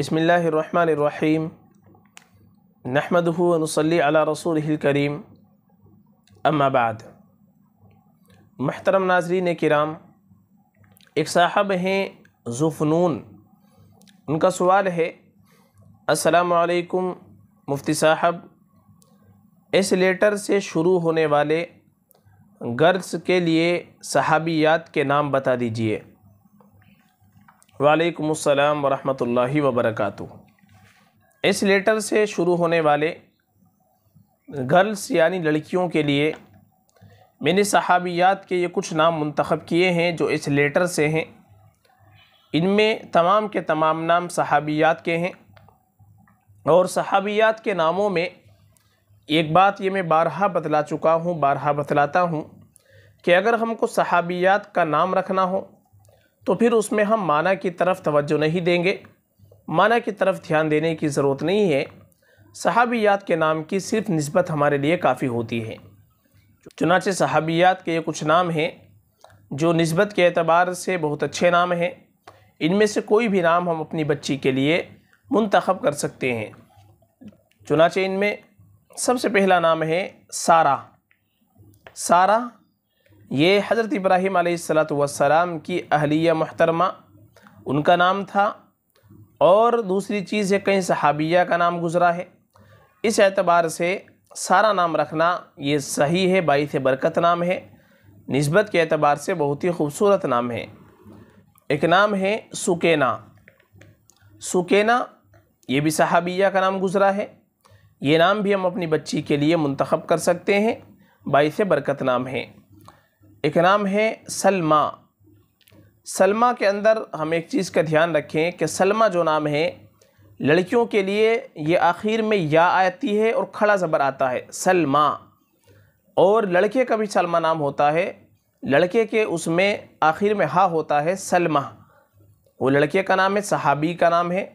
बसमीम नहमदनसली अला रसूल करीम अम्माबाद महतरम नाजरीन कराम एक साहब हैं जुफनून उनका सवाल है असलकुम मुफ्ती साहब इस लेटर से शुरू होने वाले गर्ज के लिए सहाबियात के नाम बता दीजिए वालेकुम अस्सलाम वरहमतुल्लाहि वबरकातु इस लेटर से शुरू होने वाले गर्ल्स यानी लड़कियों के लिए मैंने सहाबियात के ये कुछ नाम मंतखब किए हैं जो इस लेटर से हैं इनमें तमाम के तमाम नाम सहाबियात के हैं और सहाबियात के नामों में एक बात ये मैं बारहा बतला चुका हूँ बारहा बतलाता हूँ कि अगर हमको सहाबियात का नाम रखना हो तो फिर उसमें हम माना की तरफ तवज्जो नहीं देंगे माना की तरफ ध्यान देने की ज़रूरत नहीं है सहाबियात के नाम की सिर्फ नस्बत हमारे लिए काफ़ी होती है चुनाचे सहाबियात के ये कुछ नाम हैं जो नस्बत के अतबार से बहुत अच्छे नाम हैं इनमें से कोई भी नाम हम अपनी बच्ची के लिए मंतखब कर सकते हैं चुनाचे इनमें सबसे पहला नाम है सारा सारा ये हज़रत इब्राहिम आसलाम की अहलिया महतरमा उनका नाम था और दूसरी चीज़ है कहीं सहाबिया का नाम गुज़रा है इस एतबार से सारा नाम रखना ये सही है बाईस बरकत नाम है नस्बत के एतबार से बहुत ही खूबसूरत नाम है एक नाम है सुकेना सुकेना ये भी सहाबिया का नाम गुज़रा है ये नाम भी हम अपनी बच्ची के लिए मंतखब कर सकते हैं बाईस बरकत नाम है एक नाम है सलमा सलमा के अंदर हम एक चीज़ का ध्यान रखें कि सलमा जो नाम है लड़कियों के लिए ये आखिर में या आती है और खड़ा ज़बर आता है सलमा और लड़के का भी सलमा नाम होता है लड़के के उसमें आखिर में हा होता है सलमा वो लड़के का नाम है सहाबी का नाम है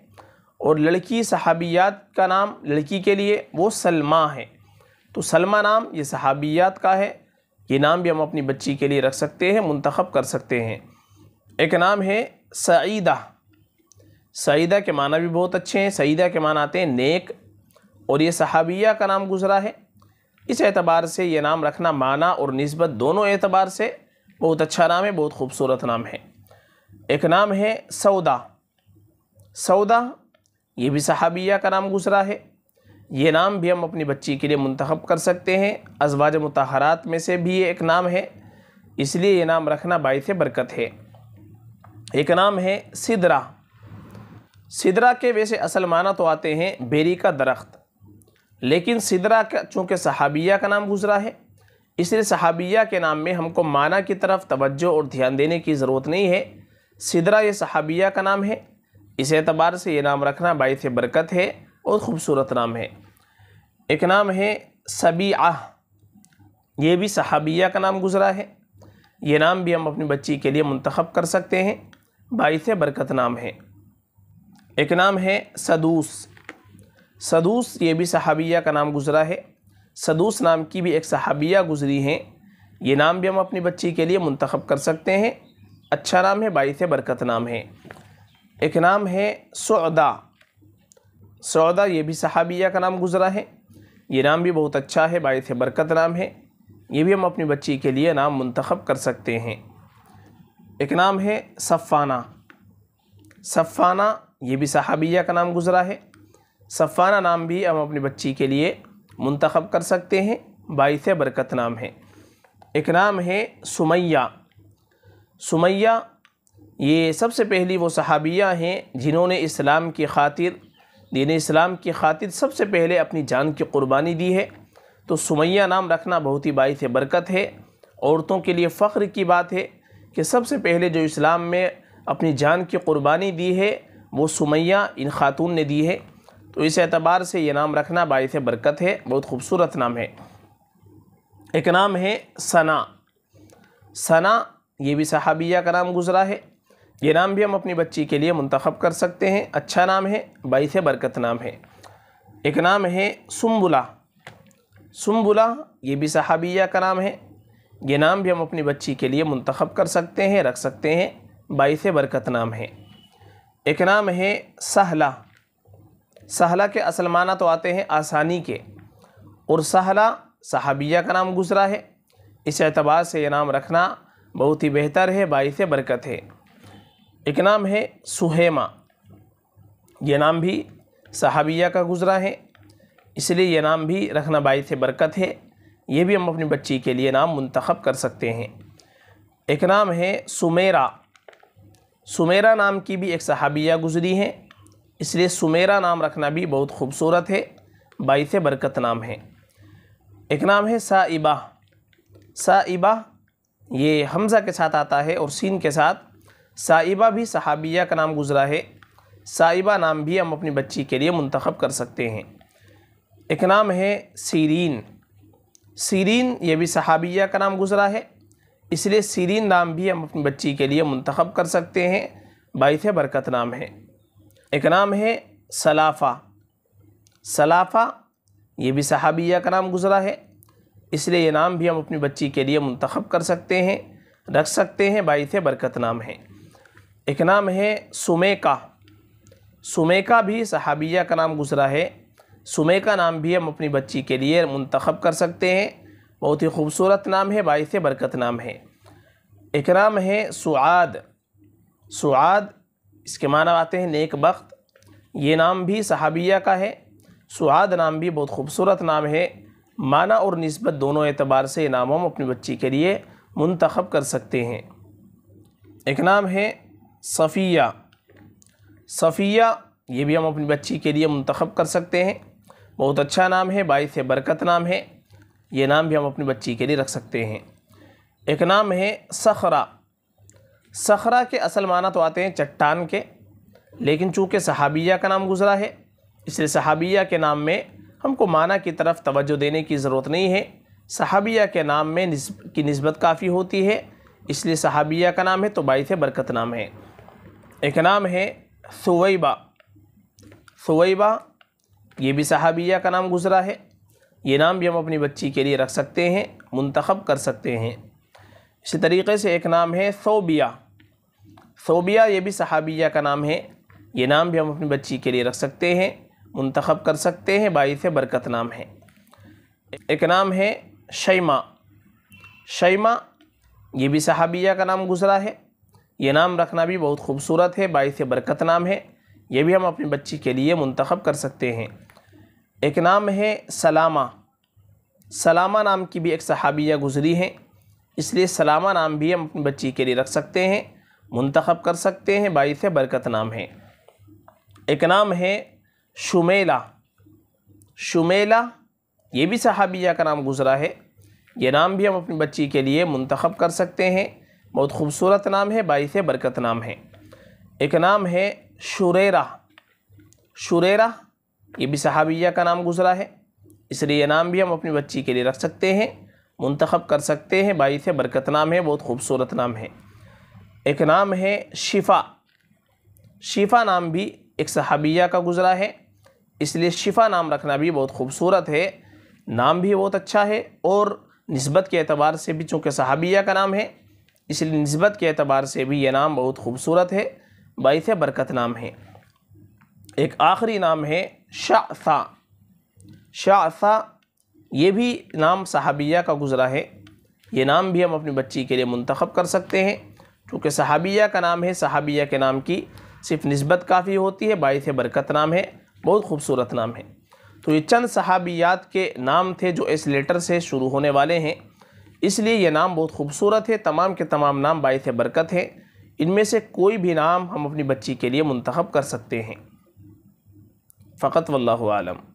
और लड़की सहाबियात का नाम लड़की के लिए वो सलमा है तो सलमा नाम ये सहाबियात का है ये नाम भी हम अपनी बच्ची के लिए रख सकते हैं मंतखब कर सकते हैं एक नाम है सईदा सईदा के माना भी बहुत अच्छे हैं सईदा के माना आते हैं नेक और ये सहाबिया का नाम गुज़रा है इस एतबार से ये नाम रखना माना और नस्बत दोनों एतबार से बहुत अच्छा नाम है बहुत खूबसूरत नाम है एक नाम है सौदा सौदा ये भी सहाबिया का नाम गुज़रा है ये नाम भी हम अपनी बच्ची के लिए मंतखब कर सकते हैं अजवाज मतहरात में से भी ये एक नाम है इसलिए ये नाम रखना बायस बरकत है एक नाम है सिदरा सिदरा के वैसे असल माना तो आते हैं बेरी का दरख्त लेकिन सिदरा का चूँकि सहाबिया का नाम गुजरा है इसलिए सहाबिया के नाम में हमको माना की तरफ तवज्जो और ध्यान देने की ज़रूरत नहीं है सिदरा ये सहाबिया का नाम है इस एतबार से ये नाम रखना बायस बरकत है और ख़ूबसूरत नाम है एक नाम है सबीआ ये भी सहाबिया का नाम गुज़रा है ये नाम भी हम अपनी बच्ची के लिए मंतखब कर सकते हैं बाईस बरकत नाम है एक नाम है सदूस सदूस ये भी सहाबिया का नाम गुज़रा है सदूस नाम की भी एक सहाबिया गुज़री हैं ये नाम भी हम अपनी बच्ची के लिए मंतखब कर सकते हैं अच्छा नाम है बाईस बरकत नाम है एक नाम है सदा सौदा ये भी सहाबिया का नाम गुजरा है ये नाम भी बहुत अच्छा है बायत बरकत नाम है ये भी हम अपनी बच्ची के लिए नाम मंतखब कर सकते हैं एक नाम है सफ़ाना सफ़ाना ये भी सहाबिया का नाम गुजरा है सफ़ाना नाम भी हम अपनी बच्ची के लिए मंतखब कर सकते हैं बायस बरकत नाम है एक नाम है सुमैया सुमैया ये सबसे पहली वो सहाबिया हैं जिन्होंने इस्लाम की खातिर दीन इस्लाम की खातिर सबसे पहले अपनी जान की कुर्बानी दी है तो सुमैया नाम रखना बहुत ही बायस बरकत है औरतों के लिए फ़ख्र की बात है कि सबसे पहले जो इस्लाम में अपनी जान की कुर्बानी दी है वो सुमैया इन खातून ने दी है तो इस एतबार से ये नाम रखना बायस बरकत है बहुत खूबसूरत नाम है एक नाम है सना सना ये भी सहाबिया का नाम गुज़रा है ये नाम भी हम अपनी बच्ची के लिए मुंतखब कर सकते हैं अच्छा नाम है बाईस बरकत नाम है एक नाम है सुम्बुला सुम्बुला ये भी सहाबिया का नाम है ये नाम भी हम अपनी बच्ची के लिए मुंतखब कर सकते हैं रख सकते हैं बाईस बरकत नाम है एक नाम है सहला सहला के असल माना तो आते हैं आसानी के और सहला सहाबिया का नाम गुजरा है इस एतबार से यह नाम रखना बहुत ही बेहतर है बाईस बरकत है एक नाम है सुहेमा ये नाम भी सहाबिया का गुज़रा है इसलिए यह नाम भी रखना बायस बरकत है ये भी हम अपनी बच्ची के लिए नाम मंतखब कर सकते हैं एक नाम है सुमेरा सुमेरा नाम की भी एक सहाबिया गुज़री हैं इसलिए सुमेरा नाम रखना भी बहुत खूबसूरत है बायस बरकत नाम है एक नाम है साइबा साइबा ये हमज़ा के साथ आता है और सीन के साथ साइबा भी सहाबिया का नाम गुजरा है साइबा नाम भी हम अपनी बच्ची के लिए मंतखब कर सकते हैं एक नाम है सीरीन सीरीन ये भी सहाबिया का नाम गुजरा है इसलिए सीरीन नाम भी हम अपनी बच्ची के लिए मंतखब कर सकते हैं बाइथ बरकत नाम है एक नाम है सलाफ़ा सलाफ़ा ये भी सहाबिया का नाम गुजरा है इसलिए ये नाम भी हम अपनी बच्ची के लिए मंतखब कर सकते हैं रख सकते हैं बाइथ बरकत नाम है एक नाम है सुमेका सुमेका भी सहाबिया का नाम गुजरा है सुमेका नाम भी हम अपनी बच्ची के लिए मंतखब कर सकते हैं बहुत ही खूबसूरत नाम है बायस बरकत नाम है एक नाम है सुआद सुआद इसके माना आते हैं नेक वक्त ये नाम भी सहाबिया का है सुद नाम भी बहुत खूबसूरत नाम है माना और नस्बत दोनों एतबार से नाम हम अपनी बच्ची के लिए मंतखब कर सकते हैं एक नाम है सफ़िया सफ़िया ये भी हम अपनी बच्ची के लिए मंतखब कर सकते हैं बहुत अच्छा नाम है बाईस बरकत नाम है ये नाम भी हम अपनी बच्ची के लिए रख सकते हैं एक नाम है सखरा सखरा के असल माना तो आते हैं चट्टान के लेकिन चूँकि सहाबिया का नाम गुज़रा है इसलिए सहाबिया के नाम में हमको माना की तरफ तवज्जो देने की ज़रूरत नहीं है सहाबिया के नाम में निस्ब, की नस्बत काफ़ी होती है इसलिए सहाबिया का नाम है तो बाईस बरकत नाम है एक नाम है सुवैबा सुवैबा ये भी सहाबिया का नाम गुजरा है ये नाम भी हम अपनी बच्ची के लिए रख सकते हैं मंतखब कर सकते हैं इसी तरीके से एक नाम है सोबिया सोबिया ये भी सहाबिया का नाम है ये नाम भी हम अपनी बच्ची के लिए रख सकते हैं मंतखब कर सकते हैं बाई से बरकत नाम है एक नाम है शैमा शैमा ये भी सहाबिया का नाम गुजरा है ये नाम रखना भी बहुत खूबसूरत है बाईस बरकत नाम है ये भी हम अपनी बच्ची के लिए मंतखब कर सकते हैं एक नाम है सलामा सलामा नाम की भी एक सहाबिया गुजरी हैं इसलिए सलामा नाम भी हम अपनी बच्ची के लिए रख सकते हैं मंतखब कर सकते हैं बाईस बरकत नाम है एक नाम है शुमेला शुमेला ये भी सहाबिया का नाम गुजरा है ये नाम भी हम अपनी बच्ची के लिए मंतखब कर सकते हैं बहुत खूबसूरत नाम है बाईस बरकत नाम है एक नाम है शुरेरा शुरेरा ये भी सहाबिया का नाम गुजरा है इसलिए यह नाम भी हम अपनी बच्ची के लिए रख सकते हैं मंतखब कर सकते हैं बाईस बरकत नाम है बहुत खूबसूरत नाम है एक नाम है शिफ़ा शिफ़ा नाम भी एक सहाबिया का गुजरा है इसलिए शिफ़ा नाम रखना भी बहुत खूबसूरत है नाम भी बहुत अच्छा है और नस्बत के अतबार से भी चूँकि सहाबिया का नाम है इसलिए नस्बत के अतबार से भी ये नाम बहुत खूबसूरत है बाईस बरकत नाम है एक आखिरी नाम है शाह शाह ये भी नाम सहाबिया का गुज़रा है ये नाम भी हम अपनी बच्ची के लिए मंतखब कर सकते हैं क्योंकि सहाबिया का नाम है सहाबिया के नाम की सिर्फ नस्बत काफ़ी होती है बाईस बरकत नाम है बहुत खूबसूरत नाम है तो ये चंद सहाबियात के नाम थे जो इस लेटर से शुरू होने वाले हैं इसलिए यह नाम बहुत खूबसूरत है तमाम के तमाम नाम बायस बरकत हैं इनमें से कोई भी नाम हम अपनी बच्ची के लिए मंतखब कर सकते हैं फ़कत वल्लम